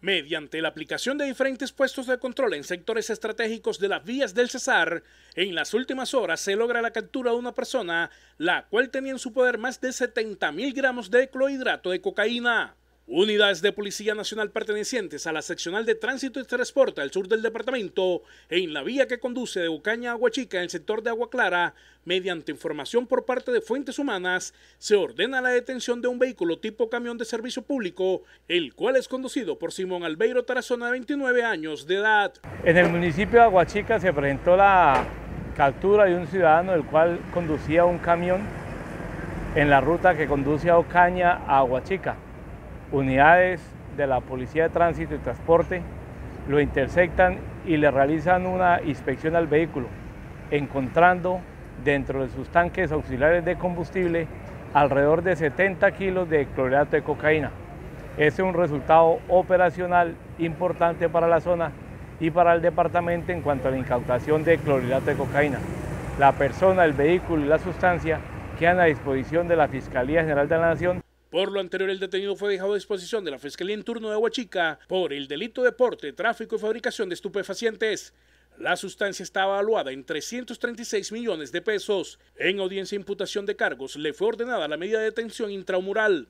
mediante la aplicación de diferentes puestos de control en sectores estratégicos de las vías del Cesar, en las últimas horas se logra la captura de una persona, la cual tenía en su poder más de mil gramos de clorhidrato de cocaína. Unidades de Policía Nacional pertenecientes a la seccional de Tránsito y Transporte al sur del departamento, en la vía que conduce de Ocaña a Aguachica en el sector de Agua Clara, mediante información por parte de fuentes humanas, se ordena la detención de un vehículo tipo camión de servicio público, el cual es conducido por Simón Albeiro Tarazona, 29 años de edad. En el municipio de Aguachica se presentó la captura de un ciudadano el cual conducía un camión en la ruta que conduce a Ocaña a Aguachica unidades de la Policía de Tránsito y Transporte lo interceptan y le realizan una inspección al vehículo, encontrando dentro de sus tanques auxiliares de combustible alrededor de 70 kilos de clorhidrato de cocaína. Este es un resultado operacional importante para la zona y para el departamento en cuanto a la incautación de clorhidrato de cocaína. La persona, el vehículo y la sustancia quedan a disposición de la Fiscalía General de la Nación. Por lo anterior, el detenido fue dejado a disposición de la Fiscalía en turno de Huachica por el delito de porte, tráfico y fabricación de estupefacientes. La sustancia estaba evaluada en 336 millones de pesos. En audiencia e imputación de cargos le fue ordenada la medida de detención intramural.